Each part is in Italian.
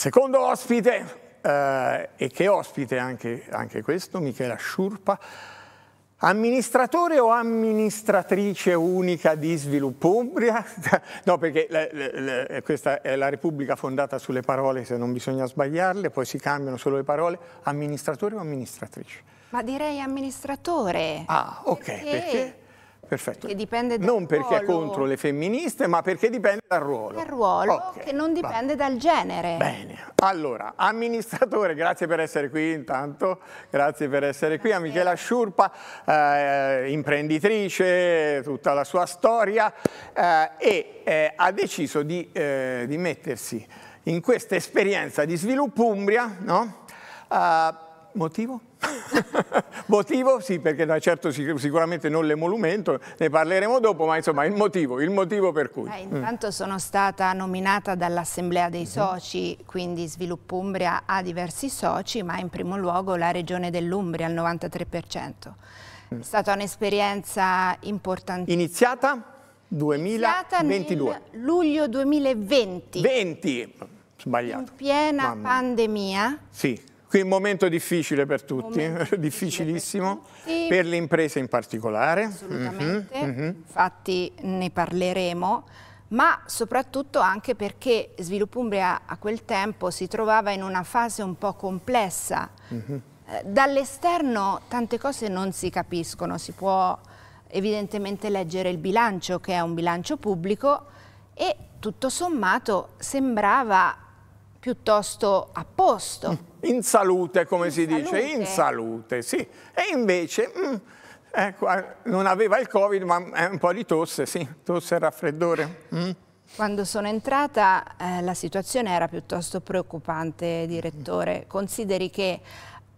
Secondo ospite, eh, e che ospite anche, anche questo, Michela Sciurpa, Amministratore o amministratrice unica di Sviluppo Umbria? No, perché le, le, le, questa è la Repubblica fondata sulle parole, se non bisogna sbagliarle, poi si cambiano solo le parole. Amministratore o amministratrice? Ma direi amministratore. Ah, ok, perché? perché? perfetto. Che dipende dal non perché ruolo. è contro le femministe, ma perché dipende dal ruolo. Dal ruolo okay. che non dipende Va. dal genere. Bene. Allora, amministratore, grazie per essere qui intanto, grazie per essere qui. A Michela Sciurpa, eh, imprenditrice, tutta la sua storia, eh, e eh, ha deciso di, eh, di, mettersi in questa esperienza di sviluppo Umbria, no? Eh, motivo? motivo sì, perché certo sicuramente non l'emolumento, ne parleremo dopo, ma insomma il motivo, il motivo per cui. Eh, mm. intanto mm. sono stata nominata dall'Assemblea dei mhm. Soci, quindi Sviluppo Umbria ha diversi soci, ma in primo luogo la regione dell'Umbria al 93%. Mm. È stata un'esperienza importantissima. Iniziata? 2022. luglio 2020. 20! Sbagliato. In piena Mamma. pandemia. Sì. Qui un momento difficile per tutti, difficilissimo, per, tutti. per, le imprese in particolare. Assolutamente, mm -hmm. infatti ne parleremo, ma soprattutto anche perché Sviluppo Umbria a quel tempo si trovava in una fase un po' complessa. Mm -hmm. Dall'esterno tante cose non si capiscono, si può evidentemente leggere il bilancio, che è un bilancio pubblico, e tutto sommato sembrava piuttosto a posto. Mm in salute, come in si salute. dice, in salute, sì. E invece, mh, mm, ecco, eh, non aveva il Covid, ma un po' di tosse, sì, tosse e raffreddore. Mm. Quando sono entrata eh, la situazione era piuttosto preoccupante, direttore. Consideri che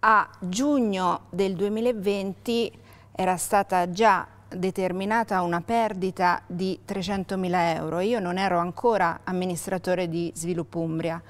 a giugno del 2020 era stata già determinata una perdita di 300.000 euro. Io non ero ancora amministratore di Sviluppo Umbria.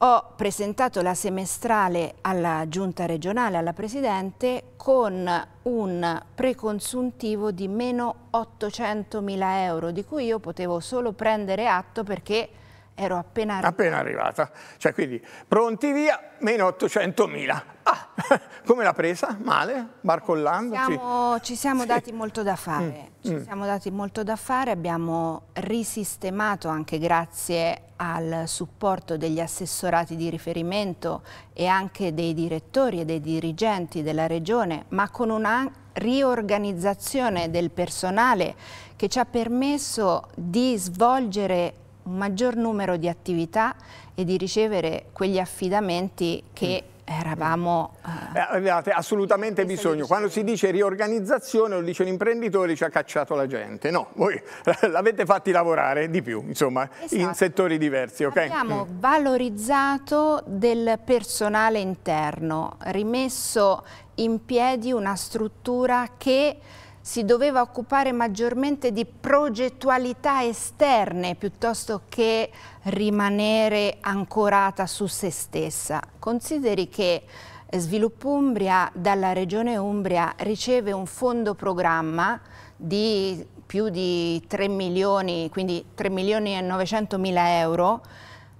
Ho presentato la semestrale alla giunta regionale, alla Presidente, con un preconsuntivo di meno 800.000 euro, di cui io potevo solo prendere atto perché ero appena arrivata. Appena arrivata, cioè quindi pronti via, meno 800.000. Ah, come l'ha presa? Male? Barcollando? Siamo, Ci siamo sì. dati molto da mm, fare, mm. ci mm. siamo dati molto da fare, abbiamo risistemato anche grazie al supporto degli assessorati di riferimento e anche dei direttori e dei dirigenti della regione, ma con una riorganizzazione del personale che ci ha permesso di svolgere un maggior numero di attività e di ricevere quegli affidamenti che mm eravamo... Eh, eh, avevate assolutamente bisogno. Quando si dice riorganizzazione, lo dice un l'imprenditore, ci ha cacciato la gente. No, voi l'avete fatti lavorare di più, insomma, esatto. in settori diversi. Okay? Abbiamo mm. valorizzato del personale interno, rimesso in piedi una struttura che si doveva occupare maggiormente di progettualità esterne piuttosto che rimanere ancorata su se stessa. Consideri che eh, Sviluppo Umbria dalla Regione Umbria riceve un fondo programma di più di 3 milioni, quindi 3 milioni e 900 mila euro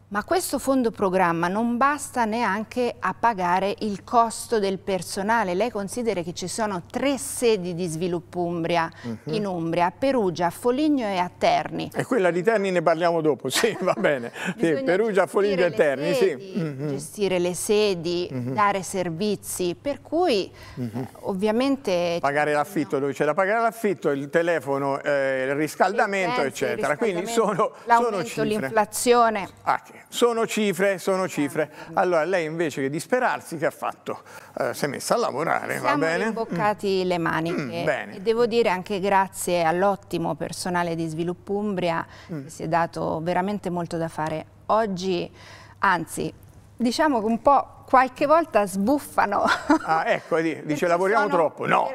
ma questo fondo programma non basta neanche a pagare il costo del personale. Lei considera che ci sono tre sedi di sviluppo Umbria uh mhm. -huh. in Umbria, a Perugia, a Foligno e a Terni. E quella di Terni ne parliamo dopo, sì, va bene. sì, Perugia, Foligno e Terni, sedi, sì. Uh -huh. Gestire le sedi, uh mhm. -huh. dare servizi, per cui mhm. eh, ovviamente... Pagare l'affitto, dove c'è da pagare l'affitto, il telefono, eh, il riscaldamento, eccetera. riscaldamento, Quindi sono, sono cifre. l'inflazione. Ah, sono cifre, sono cifre. Allora lei invece che disperarsi che ha fatto? Eh, si è messa a lavorare, Siamo va bene? Siamo imboccati mm. le maniche mm, e devo dire anche grazie all'ottimo personale di Sviluppo Umbria mm. che si è dato veramente molto da fare. Oggi, anzi, diciamo che un po' qualche volta sbuffano. Ah, ecco, dice lavoriamo sono... troppo. No,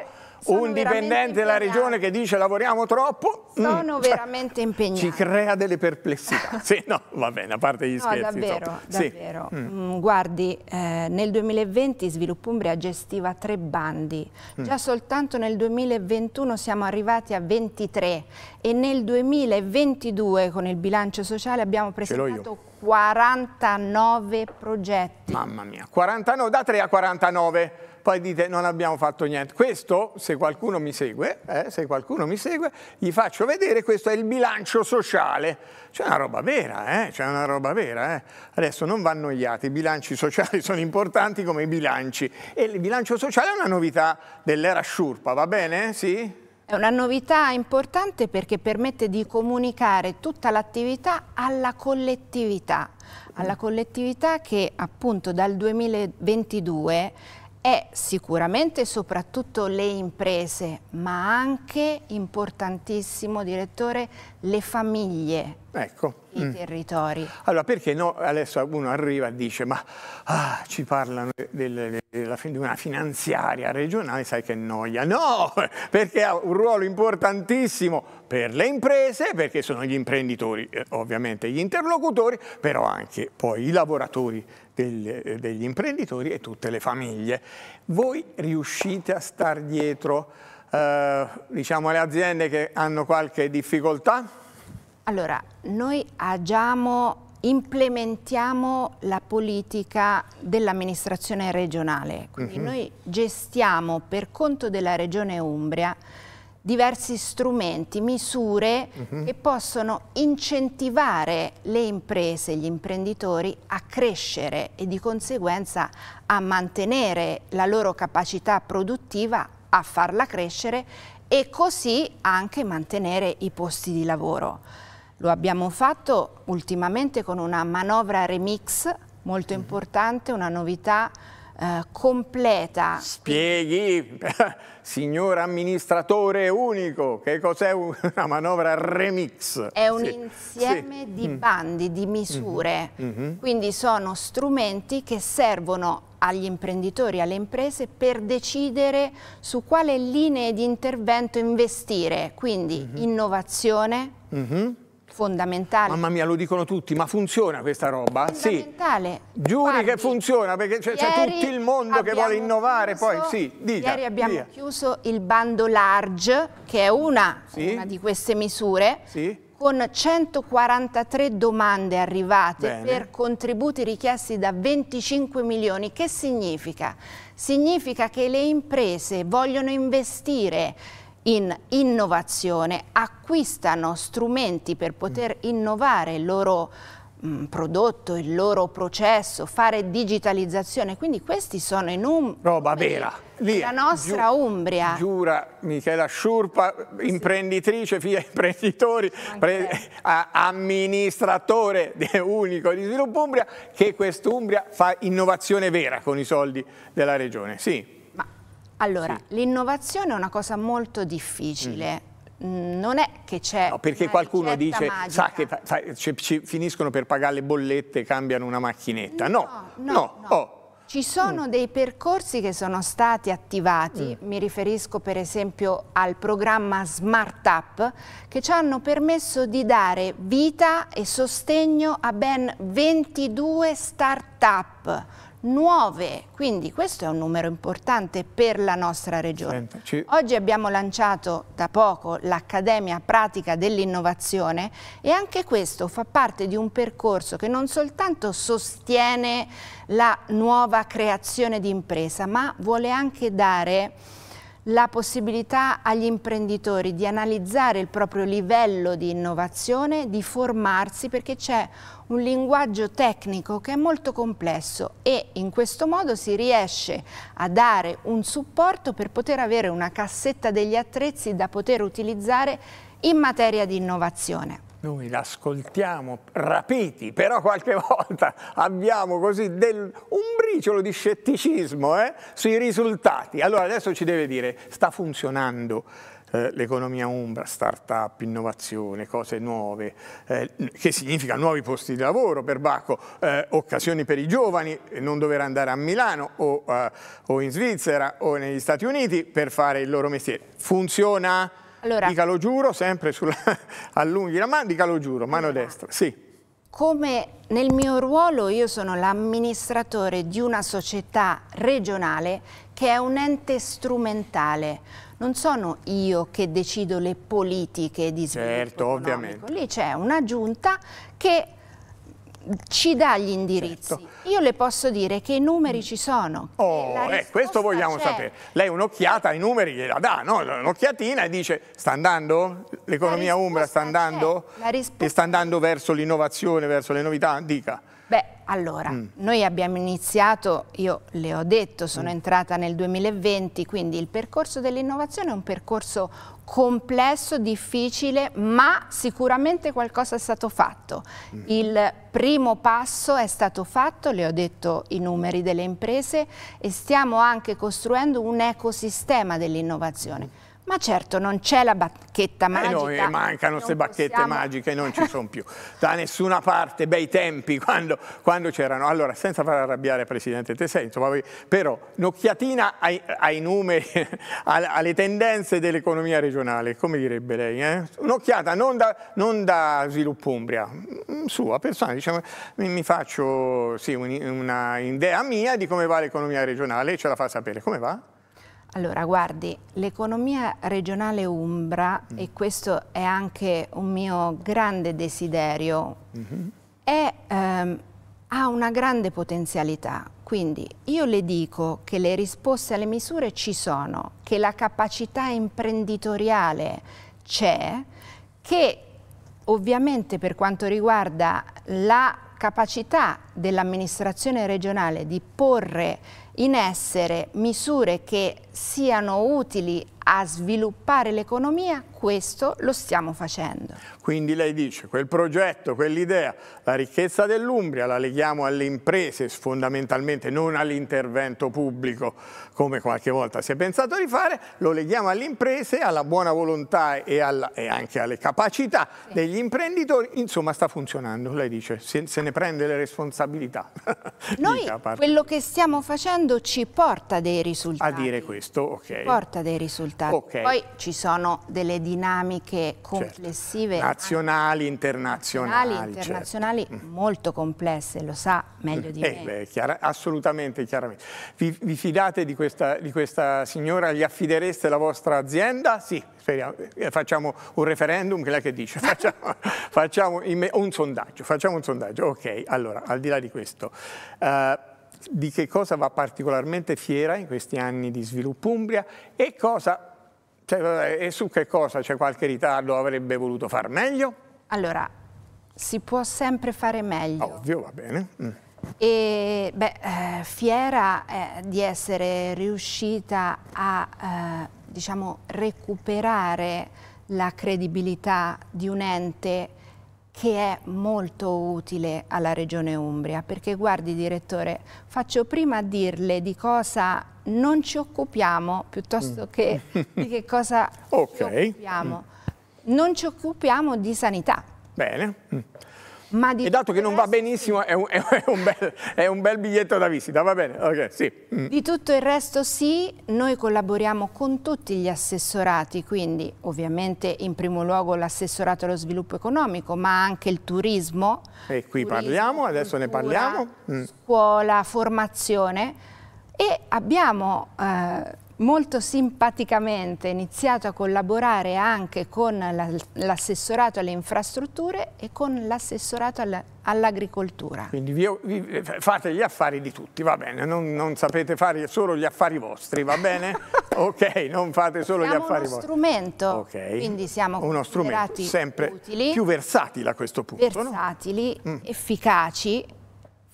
un dipendente della regione che dice lavoriamo troppo. Mm. Sono mm, veramente impegnato. Ci crea delle perplessità. sì, no, va bene, a parte gli no, scherzi. Davvero, davvero. Sì. Mm. mm. Guardi, eh, nel 2020 Sviluppo Umbria gestiva tre bandi. Mm. Già soltanto nel 2021 siamo arrivati a 23 e nel 2022 con il bilancio sociale abbiamo presentato 49 progetti. Mamma mia, 49, da 3 a 49 poi dite non abbiamo fatto niente. Questo, se qualcuno mi segue, eh, se qualcuno mi segue, gli faccio vedere, questo è il bilancio sociale. C'è una roba vera, eh? c'è una roba vera. Eh? Adesso non va annoiati, i bilanci sociali sono importanti come i bilanci. E il bilancio sociale è una novità dell'era sciurpa, va bene? Sì? È una novità importante perché permette di comunicare tutta l'attività alla collettività, alla collettività che appunto dal 2022 è sicuramente soprattutto le imprese, ma anche, importantissimo direttore, le famiglie, ecco. i mm. territori. Allora perché no? Adesso uno arriva e dice ma ah, ci parlano di una finanziaria regionale, sai che noia. No, perché ha un ruolo importantissimo per le imprese, perché sono gli imprenditori, eh, ovviamente gli interlocutori, però anche poi i lavoratori del, eh, degli imprenditori e tutte le famiglie. Voi riuscite a star dietro eh, diciamo, alle aziende che hanno qualche difficoltà? Allora, noi agiamo implementiamo la politica dell'amministrazione regionale, quindi uh mhm. -huh. noi gestiamo per conto della regione Umbria diversi strumenti, misure uh mhm. -huh. che possono incentivare le imprese, gli imprenditori a crescere e di conseguenza a mantenere la loro capacità produttiva, a farla crescere e così anche mantenere i posti di lavoro. Lo abbiamo fatto ultimamente con una manovra remix molto mhm. importante, una novità eh, completa. Spieghi, signor amministratore unico, che cos'è una manovra remix? È un sì. insieme sì. di mm. bandi, di misure, mm -hmm. quindi sono strumenti che servono agli imprenditori, alle imprese per decidere su quale linee di intervento investire, quindi mm -hmm. innovazione, mm-hmm. Fondamentale. Mamma mia, lo dicono tutti, ma funziona questa roba? Fondamentale. Sì. Giuri Guardi, che funziona, perché c'è, tutto il mondo che vuole innovare. Chiuso, poi, sì, dica, ieri abbiamo via. chiuso il bando Large, che è una, sì. una di queste misure. Sì con 143 domande arrivate Bene. per contributi richiesti da 25 milioni. Che significa? Significa che le imprese vogliono investire in innovazione, acquistano strumenti per poter mm. innovare il loro mh, mm, prodotto, il loro processo, fare digitalizzazione, quindi questi sono in un... Roba vera. la nostra giu Umbria. Giura Michela Sciurpa, imprenditrice, figlia di imprenditori, amministratore unico di Sviluppo Umbria, che quest'Umbria fa innovazione vera con i soldi della regione. Sì. Allora, sì. l'innovazione è una cosa molto difficile. Mm, mm non è che c'è no, perché qualcuno dice magica. sa che sa, finiscono per pagare le bollette e cambiano una macchinetta no no, no, no. Oh. ci sono mm. dei percorsi che sono stati attivati, mm. mi riferisco per esempio al programma Smart Up, che ci hanno permesso di dare vita e sostegno a ben 22 start-up nuove, quindi questo è un numero importante per la nostra regione. Oggi abbiamo lanciato da poco l'Accademia Pratica dell'Innovazione e anche questo fa parte di un percorso che non soltanto sostiene la nuova creazione di impresa, ma vuole anche dare la possibilità agli imprenditori di analizzare il proprio livello di innovazione, di formarsi perché c'è un linguaggio tecnico che è molto complesso e in questo modo si riesce a dare un supporto per poter avere una cassetta degli attrezzi da poter utilizzare in materia di innovazione. Noi l'ascoltiamo rapiti, però qualche volta abbiamo così del, un briciolo di scetticismo eh, sui risultati. Allora adesso ci deve dire, sta funzionando eh, l'economia umbra, start-up, innovazione, cose nuove, eh, che significa nuovi posti di lavoro per Bacco, eh, occasioni per i giovani, eh, non dover andare a Milano o, eh, o in Svizzera o negli Stati Uniti per fare il loro mestiere. Funziona? Allora, dica lo giuro, sempre sulla, allunghi la mano, dica lo giuro, mano allora, destra, sì. Come nel mio ruolo io sono l'amministratore di una società regionale che è un ente strumentale. Non sono io che decido le politiche di sviluppo certo, ovviamente. Lì c'è una giunta che ci dà gli indirizzi. Certo. Io le posso dire che i numeri ci sono. Oh, eh, questo vogliamo sapere. Lei un'occhiata ai numeri gliela dà, no? Un'occhiatina e dice sta andando? L'economia umbra sta andando? E sta andando verso l'innovazione, verso le novità? Dica. Beh, allora, mm. noi abbiamo iniziato, io le ho detto, sono mm. entrata nel 2020, quindi il percorso dell'innovazione è un percorso complesso, difficile, ma sicuramente qualcosa è stato fatto. Mm. Il primo passo è stato fatto, le ho detto i numeri delle imprese, e stiamo anche costruendo un ecosistema dell'innovazione ma certo, non c'è la bacchetta magica. E noi mancano queste bacchette possiamo... magiche, non ci sono più. Da nessuna parte, bei tempi, quando, quando c'erano. Allora, senza far arrabbiare il Presidente Tesenzo, però un'occhiatina ai, ai, numeri, alle tendenze dell'economia regionale, come direbbe lei. Eh? Un'occhiata non da, non da Sviluppo Umbria, mm, sua, personale. Diciamo, mi, mi faccio sì, un, una idea mia di come va l'economia regionale e ce la fa sapere. Come va? Allora, guardi, l'economia regionale Umbra, mm. e questo è anche un mio grande desiderio, mm -hmm. è, ehm, ha una grande potenzialità. Quindi io le dico che le risposte alle misure ci sono, che la capacità imprenditoriale c'è, che ovviamente per quanto riguarda la capacità dell'amministrazione regionale di porre in essere misure che siano utili a sviluppare l'economia questo lo stiamo facendo. Quindi lei dice quel progetto, quell'idea, la ricchezza dell'Umbria la leghiamo alle imprese fondamentalmente, non all'intervento pubblico come qualche volta si è pensato di fare, lo leghiamo alle imprese, alla buona volontà e, alla, e anche alle capacità sì. degli imprenditori, insomma sta funzionando, lei dice, se, se ne prende le responsabilità. Noi quello che stiamo facendo ci porta dei risultati. A dire questo, ok. porta dei risultati. Okay. Poi ci sono delle difficoltà dinamiche certo. complessive certo. nazionali, internazionali, nazionali, certo. internazionali certo. molto complesse, lo sa meglio di eh, me. Beh, chiara, assolutamente, chiaramente. Vi, vi fidate di questa, di questa signora? Gli affidereste la vostra azienda? Sì, Speriamo, eh, facciamo un referendum, che lei che dice, facciamo, facciamo un sondaggio, facciamo un sondaggio. Ok, allora, al di là di questo, eh, di che cosa va particolarmente fiera in questi anni di sviluppo Umbria e cosa cioè, e su che cosa c'è qualche ritardo? Avrebbe voluto far meglio? Allora, si può sempre fare meglio. Ovvio, va bene. Mm. E, beh, eh, fiera eh, di essere riuscita a, eh, diciamo, recuperare la credibilità di un ente che è molto utile alla Regione Umbria, perché guardi direttore, faccio prima a dirle di cosa non ci occupiamo piuttosto che mm. di che cosa okay. ci occupiamo. Mm. Non ci occupiamo di sanità. Bene. Mm. Ma di e dato che non va benissimo, sì. è, un, è, un bel, è un, bel, biglietto da visita, va bene? Okay, sì. mm. Di tutto il resto sì, noi collaboriamo con tutti gli assessorati, quindi ovviamente in primo luogo l'assessorato allo sviluppo economico, ma anche il turismo. E qui turismo, parliamo, adesso cultura, ne parliamo. Mm. Scuola, formazione e abbiamo eh, molto simpaticamente iniziato a collaborare anche con l'assessorato alle infrastrutture e con l'assessorato all'agricoltura. Quindi vi, vi, eh, fate gli affari di tutti, va bene, non, non, sapete fare solo gli affari vostri, va bene? ok, non fate solo siamo gli affari vostri. Siamo uno strumento, okay. quindi siamo uno strumento sempre utili, più versatili a questo punto. Versatili, no? Mm. efficaci.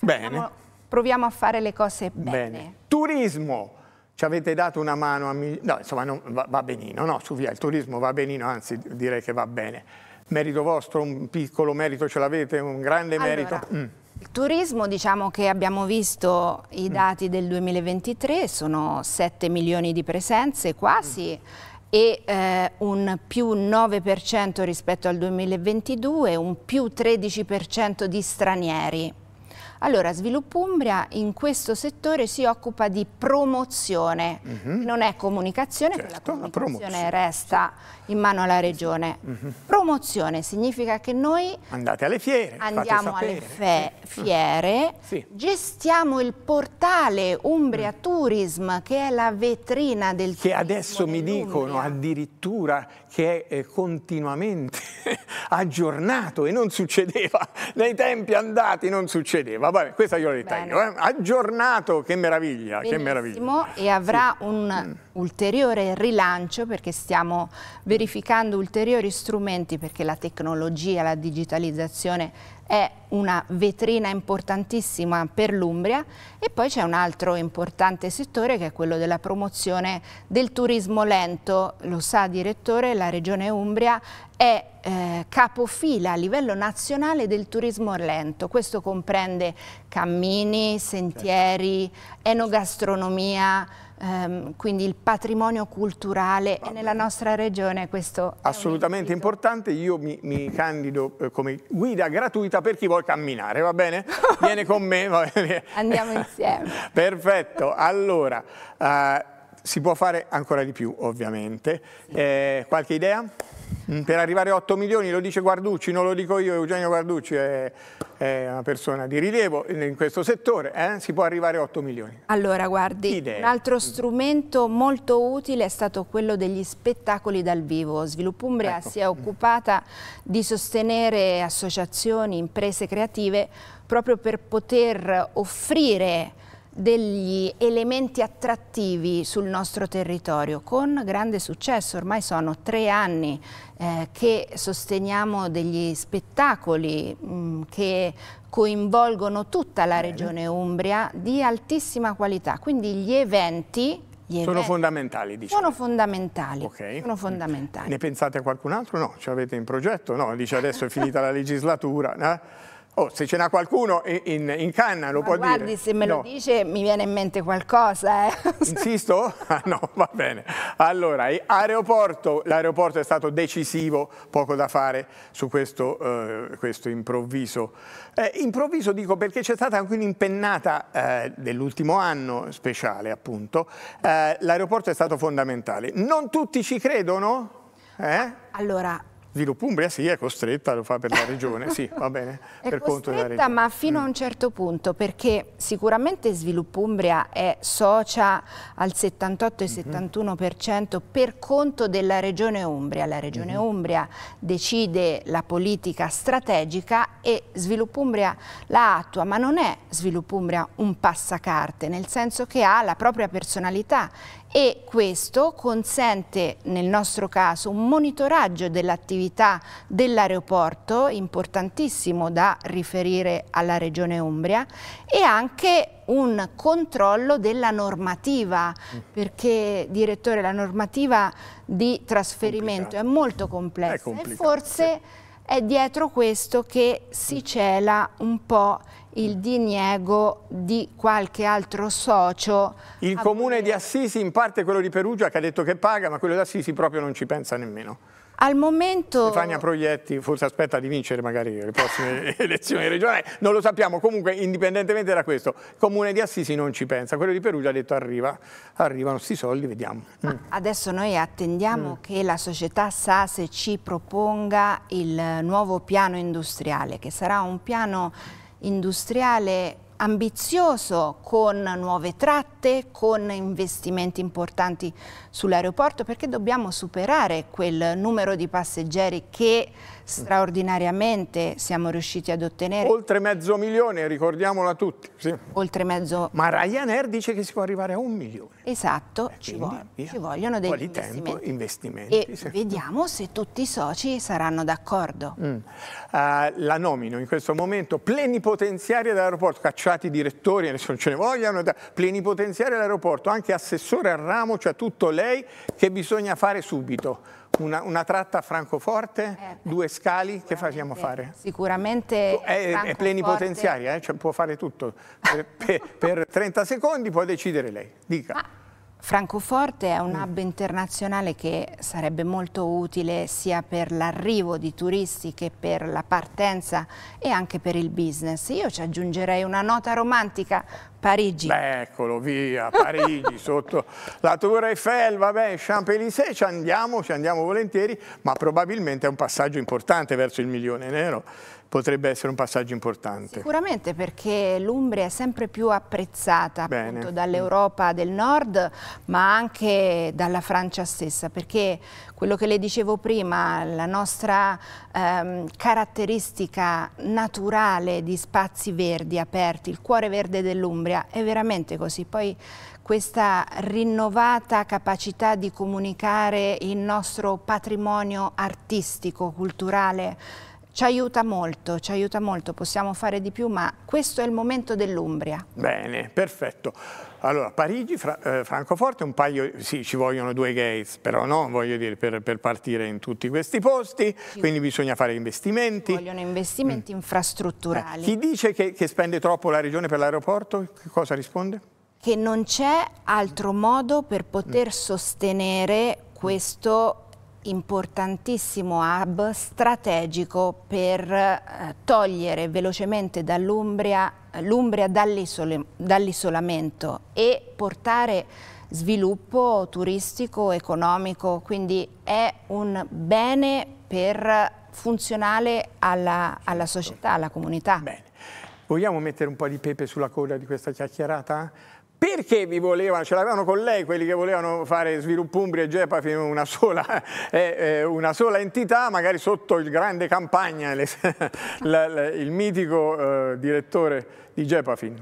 Bene. Facciamo proviamo a fare le cose bene. bene. Turismo, ci avete dato una mano a... No, insomma, non, va, va, benino, no, su via, il turismo va benino, anzi direi che va bene. Merito vostro, un piccolo merito ce l'avete, un grande allora, merito. Mm. Il turismo, diciamo che abbiamo visto i mm. dati mm. del 2023, sono 7 milioni di presenze quasi, mm e eh, un più 9% rispetto al 2022, un più 13% di stranieri. Allora, Sviluppo Umbria in questo settore si occupa di promozione, mm -hmm. non è comunicazione, certo, la comunicazione la resta in mano alla regione. Mm -hmm. Promozione significa che noi andate alle fiere, andiamo alle fiere, sì. gestiamo il portale Umbria mm. Tourism che è la vetrina del che adesso mi dicono addirittura che è eh, continuamente aggiornato e non succedeva, nei tempi andati non succedeva. Vabbè, questa io la ritengo, eh? aggiornato, che meraviglia, Benissimo, che meraviglia. E avrà sì. un mm. ulteriore rilancio perché stiamo verificando ulteriori strumenti perché la tecnologia, la digitalizzazione è una vetrina importantissima per l'Umbria e poi c'è un altro importante settore che è quello della promozione del turismo lento. Lo sa direttore, la regione Umbria è eh, capofila a livello nazionale del turismo lento. Questo comprende cammini, sentieri, certo. enogastronomia, ehm, quindi il patrimonio culturale e nella nostra regione questo Assolutamente importante, io mi, mi candido eh, come guida gratuita per chi vuole camminare, va bene? Viene con me, va bene? Andiamo insieme. Perfetto, allora... Eh, si può fare ancora di più ovviamente. Eh, qualche idea? Mm, per arrivare a 8 milioni, lo dice Guarducci, non lo dico io, Eugenio Guarducci è, è una persona di rilievo in questo settore, eh? si può arrivare a 8 milioni. Allora guardi, Idea. un altro strumento molto utile è stato quello degli spettacoli dal vivo. Sviluppo Umbria ecco. si è occupata di sostenere associazioni, imprese creative proprio per poter offrire degli elementi attrattivi sul nostro territorio con grande successo, ormai sono tre anni eh, che sosteniamo degli spettacoli mh, mm, che coinvolgono tutta la regione Umbria di altissima qualità, quindi gli eventi sono fondamentali, diciamo. Sono fondamentali. Okay. Sono fondamentali. Ne pensate a qualcun altro? No, ci avete in progetto? No, dice adesso è finita la legislatura. Eh? Oh, se ce n'ha qualcuno in, in, canna lo Ma può guardi, dire. Guardi, se me lo dice mi viene in mente qualcosa. Eh. Insisto? Ah, no, va bene. Allora, aeroporto, l'aeroporto è stato decisivo, poco da fare su questo, eh, questo improvviso. Eh, improvviso dico perché c'è stata anche un'impennata eh, dell'ultimo anno speciale, appunto. Eh, l'aeroporto è stato fondamentale. Non tutti ci credono? Eh? Allora, Sviluppo Umbria sì, è costretta, lo fa per la regione, sì, va bene, è per conto della regione. ma fino a mm. un certo punto, perché sicuramente Sviluppo Umbria è socia al 78 e mm -hmm. 71% per conto della regione Umbria. La regione mm -hmm. Umbria decide la politica strategica e Sviluppo Umbria la attua, ma non è Sviluppo Umbria un passacarte, nel senso che ha la propria personalità e questo consente nel nostro caso un monitoraggio dell'attività dell'aeroporto importantissimo da riferire alla Regione Umbria e anche un controllo della normativa mm. perché direttore la normativa di trasferimento è, è molto complessa è e forse sì è dietro questo che si cela un po' il diniego di qualche altro socio. Il comune di Assisi, in parte quello di Perugia, che ha detto che paga, ma quello di Assisi proprio non ci pensa nemmeno. Al momento... Stefania Proietti forse aspetta di vincere magari le prossime elezioni regionali, non lo sappiamo, comunque indipendentemente da questo, il Comune di Assisi non ci pensa, quello di Perugia ha detto arriva, arrivano questi soldi, vediamo. Mm. Adesso noi attendiamo mm. che la società Sase ci proponga il nuovo piano industriale, che sarà un piano industriale ambizioso con nuove tratte, con investimenti importanti sull'aeroporto perché dobbiamo superare quel numero di passeggeri che straordinariamente siamo riusciti ad ottenere. Oltre mezzo milione, ricordiamolo a tutti. Sì. Oltre mezzo... Ma Ryanair dice che si può arrivare a un milione. Esatto, eh, ci, vogl ci, vogliono dei Quali investimenti. Tempo, investimenti. E sì. vediamo se tutti i soci saranno d'accordo. Mm. Uh, la nomino in questo momento plenipotenziaria dell'aeroporto, cacciati direttori, adesso non ce ne vogliono, plenipotenziaria dell'aeroporto, anche assessore al ramo, cioè tutto lei direi che bisogna fare subito. Una, una tratta a Francoforte, eh, due scali, che facciamo fare? Sicuramente è, è plenipotenziaria, eh, cioè può fare tutto. Per, per, per, 30 secondi può decidere lei. Dica. Ma Francoforte è un hub internazionale che sarebbe molto utile sia per l'arrivo di turisti che per la partenza e anche per il business. Io ci aggiungerei una nota romantica Parigi. Beh, eccolo, via, Parigi, sotto la Tour Eiffel, vabbè, Champs-Élysées, ci andiamo, ci andiamo volentieri, ma probabilmente è un passaggio importante verso il milione nero, potrebbe essere un passaggio importante. Sicuramente perché l'Umbria è sempre più apprezzata dall'Europa mm. del Nord, ma anche dalla Francia stessa, perché quello che le dicevo prima, la nostra ehm, caratteristica naturale di spazi verdi aperti, il cuore verde dell'Umbria, Umbria, è veramente così. Poi questa rinnovata capacità di comunicare il nostro patrimonio artistico, culturale, ci aiuta molto, ci aiuta molto, possiamo fare di più, ma questo è il momento dell'Umbria. Bene, perfetto. Allora, Parigi, Fra eh, Francoforte, un paio, sì, ci vogliono due gates, però no, voglio dire, per, per partire in tutti questi posti, sì. quindi bisogna fare investimenti. Ci vogliono investimenti mm. infrastrutturali. Eh, chi dice che, che spende troppo la regione per l'aeroporto, cosa risponde? Che non c'è altro modo per poter mm. sostenere questo importantissimo hub strategico per eh, togliere velocemente dall'Umbria l'Umbria dall'isolamento e portare sviluppo turistico, economico, quindi è un bene per funzionale alla, alla società, alla comunità. Bene. Vogliamo mettere un po' di pepe sulla coda di questa chiacchierata? Perché vi volevano, ce l'avevano con lei quelli che volevano fare Sviluppo Umbria e Gepa fino una sola, eh, eh, una sola entità, magari sotto il grande campagna, le, la, la, il mitico eh, direttore di Gepafin?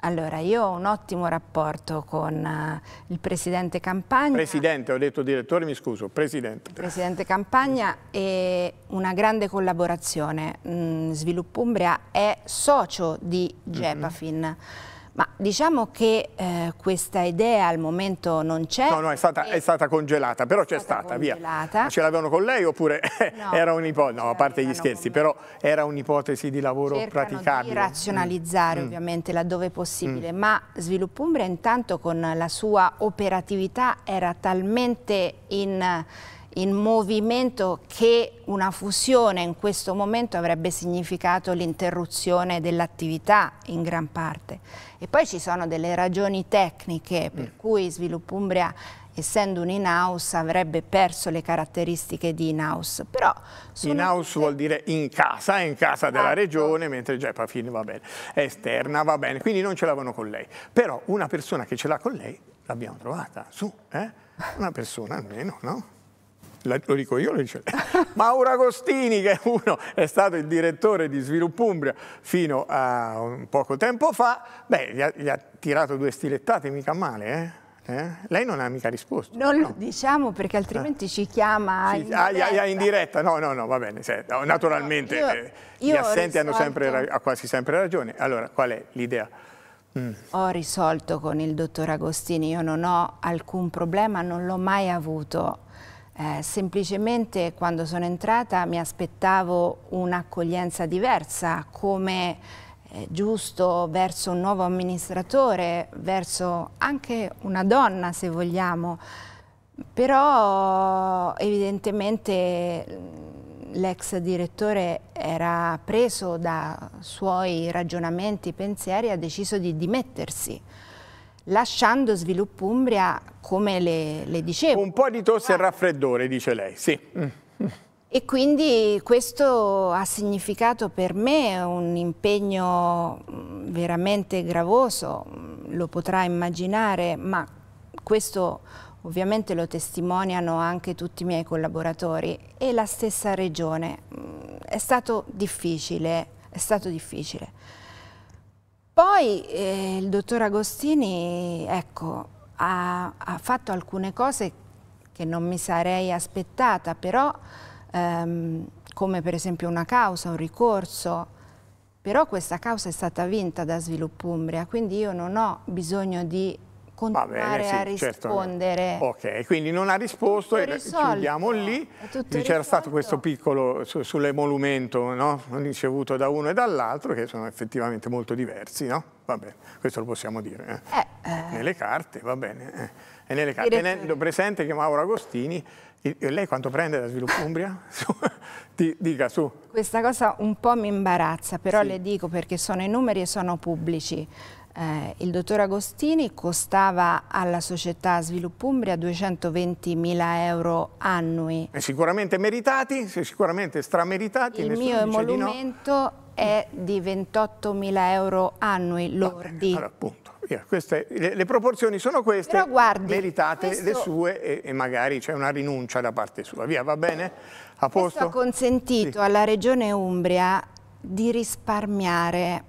Allora, io ho un ottimo rapporto con uh, il Presidente Campagna. Presidente, ho detto direttore, mi scuso, Presidente. Presidente Campagna e una grande collaborazione. Mm, Sviluppo Umbria è socio di mhm. Gepafin. Mm -hmm ma diciamo che eh, questa idea al momento non c'è. No, no, è stata, è stata congelata, però c'è stata, congelata. via. ce l'avevano con lei oppure no, era un'ipotesi, no, a parte gli scherzi, però era un'ipotesi di lavoro Cercano praticabile. Di razionalizzare mm. mm. ovviamente laddove possibile, mm. ma Sviluppo Umbria intanto con la sua operatività era talmente in in movimento che una fusione in questo momento avrebbe significato l'interruzione dell'attività in gran parte. E poi ci sono delle ragioni tecniche per mm. cui Sviluppo Umbria essendo un in-house avrebbe perso le caratteristiche di in-house. in-house vuol dire in casa, in casa della ah, regione, mentre Gepafin va bene, è esterna, va bene, quindi non ce l'avano con lei. Però una persona che ce l'ha con lei l'abbiamo trovata, su, eh? una persona almeno, no? lo dico io, lo dice lei. Mauro Agostini, che uno è stato il direttore di Sviluppo Umbria fino a poco tempo fa, beh, gli ha, gli ha tirato due stilettate mica male, eh? Eh? Lei non ha mica risposto. Non no. lo diciamo perché altrimenti eh. ci chiama sì, in, diretta. Ah, ah, ah, in diretta. No, no, no, va bene. Se, naturalmente no, io, eh, io gli assenti risolto... hanno sempre, ha quasi sempre ragione. Allora, qual è l'idea? Mm. Ho risolto con il dottor Agostini, io non ho alcun problema, non l'ho mai avuto eh, semplicemente quando sono entrata mi aspettavo un'accoglienza diversa, come eh, giusto verso un nuovo amministratore, verso anche una donna se vogliamo, però evidentemente l'ex direttore era preso da suoi ragionamenti, pensieri e ha deciso di dimettersi lasciando Sviluppo Umbria, come le, le dicevo. Un po' di tosse e raffreddore, dice lei, sì. Mm. E quindi questo ha significato per me un impegno mm, veramente gravoso, mm, lo potrà immaginare, ma questo ovviamente lo testimoniano anche tutti i miei collaboratori e la stessa regione. È stato difficile, è stato difficile. Poi eh, il dottor Agostini ecco, ha, ha, fatto alcune cose che non mi sarei aspettata, però ehm, come per esempio una causa, un ricorso, però questa causa è stata vinta da Sviluppo Umbria, quindi io non ho bisogno di continuare bene, sì, a certo. rispondere. Certo. Ok, quindi non ha risposto e chiudiamo lì. C'era stato questo piccolo su, sull'emolumento no? ricevuto da uno e dall'altro che sono effettivamente molto diversi, no? Va bene, questo lo possiamo dire. Eh. Eh, eh. Nelle carte, va bene. Eh. E nelle carte. Tenendo presente che Mauro Agostini lei quanto prende da Sviluppo Umbria? Ti, dica su. Questa cosa un po' mi imbarazza, però sì. le dico perché sono i numeri e sono pubblici. Eh, il dottor Agostini costava alla società Sviluppo Umbria 220.000 euro annui. E sicuramente meritati, sicuramente strameritati. Il mio emolumento no. è di 28.000 euro annui lordi. Allora, appunto. Queste, le, le, proporzioni sono queste, Però guardi, meritate questo... le sue e, e magari c'è una rinuncia da parte sua. Via, va bene? A posto? Questo ha consentito sì. alla Regione Umbria di risparmiare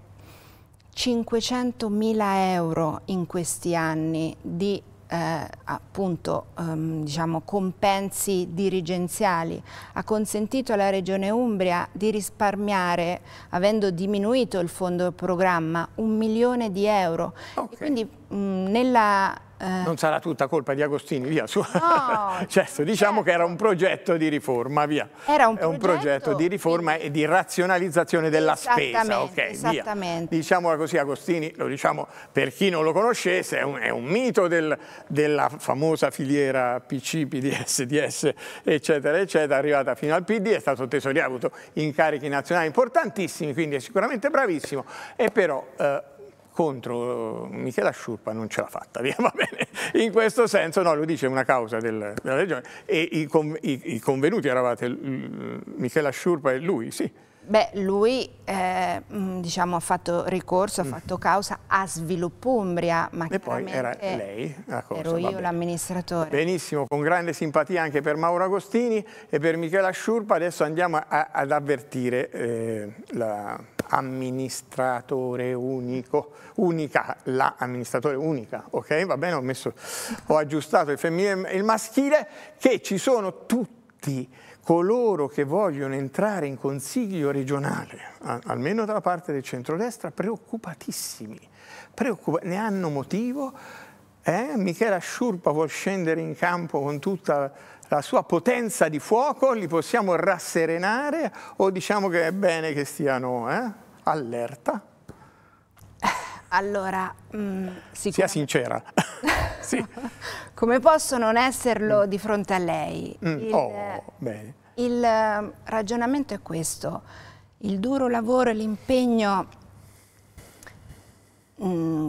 500.000 euro in questi anni di eh, appunto ehm, diciamo, compensi dirigenziali ha consentito alla Regione Umbria di risparmiare, avendo diminuito il fondo programma, un milione di euro. Okay. quindi mh, nella eh. non sarà tutta colpa di Agostini, via. Su. No, certo, diciamo certo. che era un progetto di riforma, via. Era un, un progetto, di riforma e di razionalizzazione della spesa, ok? Esattamente. Via. Diciamola così, Agostini, lo diciamo per chi non lo conoscesse, è un, è un mito del, della famosa filiera PC, PDS, DS, eccetera, eccetera, arrivata fino al PD, è stato tesoriato, ha avuto incarichi nazionali importantissimi, quindi è sicuramente bravissimo, e però... Eh, contro uh, Michela Sciurpa non ce l'ha fatta, via, va bene. In questo senso, no, lo dice una causa del, della regione e i, con, i, i convenuti eravate Michela Sciurpa e lui, sì. Beh, lui eh, mm, diciamo, ha fatto ricorso, ha mm. fatto causa a Sviluppo Umbria, ma e poi era lei la cosa, ero io l'amministratore. Benissimo, con grande simpatia anche per Mauro Agostini e per Michela Sciurpa. Adesso andiamo a, ad avvertire eh, l'amministratore la unico, unica, la unica, ok? Va bene, ho, messo, ho aggiustato il femminile e il maschile, che ci sono tutti coloro che vogliono entrare in consiglio regionale, almeno dalla parte del centrodestra, preoccupatissimi, Preoccupa ne hanno motivo. Eh? Michela Sciurpa vuol scendere in campo con tutta la sua potenza di fuoco, li possiamo rasserenare o diciamo che è bene che stiano eh? allerta? Allora, mh, mm, sicuramente... sia sincera. sì. Come posso non esserlo mm. di fronte a lei? Mm. Il, oh, bene. il ehm, ragionamento è questo. Il duro lavoro e l'impegno mm,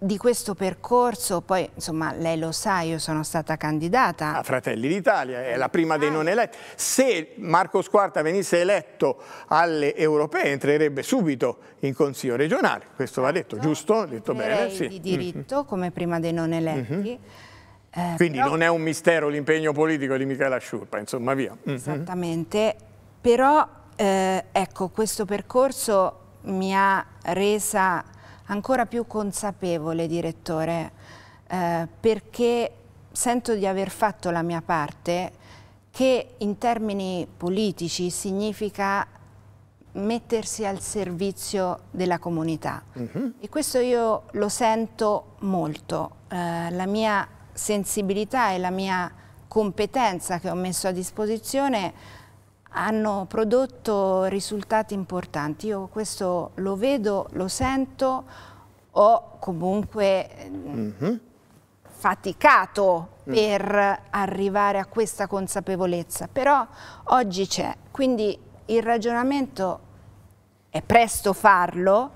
di questo percorso, poi insomma lei lo sa, io sono stata candidata. A Fratelli d'Italia, è la prima dei ah. non eletti. Se Marco Squarta venisse eletto alle europee entrerebbe subito in Consiglio regionale, questo va detto, certo. giusto? Detto bene, sì. di diritto mm-hmm. come prima dei non mm-hmm. eletti. Mm -hmm. eh, Quindi però... non è un mistero l'impegno politico di Michela Sciurpa, insomma via. Mm -hmm. Esattamente, però eh, ecco questo percorso mi ha resa ancora più consapevole, direttore, eh, perché sento di aver fatto la mia parte che in termini politici significa mettersi al servizio della comunità. Mm -hmm. E questo io lo sento molto. Eh, la mia sensibilità e la mia competenza che ho messo a disposizione hanno prodotto risultati importanti. Io questo lo vedo, lo sento, ho comunque mm -hmm. faticato mm. per arrivare a questa consapevolezza, però oggi c'è, quindi il ragionamento è presto farlo,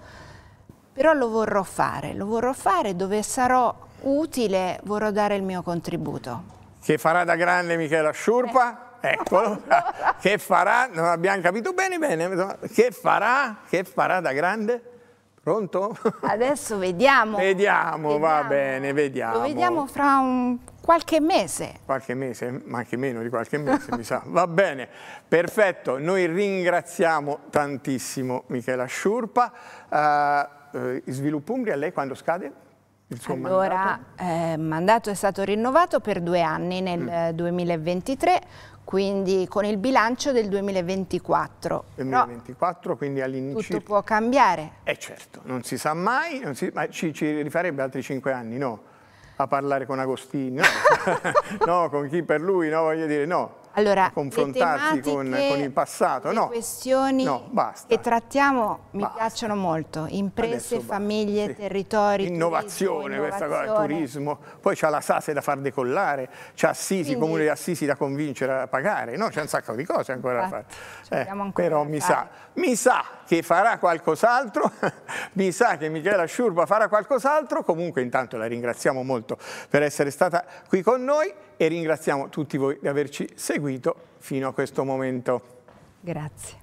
però lo vorrò fare, lo vorrò fare dove sarò utile, vorrò dare il mio contributo. Che farà da grande Michela Sciurpa? Eh. Eccolo. che farà? Non abbiamo capito bene, bene. Che farà? Che farà da grande? Pronto? Adesso vediamo. vediamo. vediamo. va bene, vediamo. Lo vediamo fra un qualche mese. Qualche mese, ma anche meno di qualche mese, mi sa. Va bene, perfetto. Noi ringraziamo tantissimo Michela Sciurpa. Uh, sviluppo Umbria, lei quando scade? Il allora, mandato? Eh, mandato è stato rinnovato per due anni nel mm. 2023 quindi con il bilancio del 2024. 2024, Però quindi all'inizio. Tutto può cambiare. Eh certo, non si sa mai, si, ma ci, ci, rifarebbe altri cinque anni, no? A parlare con Agostini, no? no, con chi per lui, no? Voglio dire, no, allora, confrontarsi con, con, il passato. Le no, questioni no, che trattiamo mi basta. piacciono molto, imprese, famiglie, sì. territori, innovazione, turismo, questa cosa, turismo, poi c'è la Sase da far decollare, c'è Assisi, Quindi, Comune di Assisi da convincere a pagare, no, c'è un sacco di cose ancora da fare. Eh, ancora però mi fare. sa, mi sa che farà qualcos'altro, mi sa che Michela Sciurba farà qualcos'altro, comunque intanto la ringraziamo molto per essere stata qui con noi e ringraziamo tutti voi di averci seguito fino a questo momento. Grazie.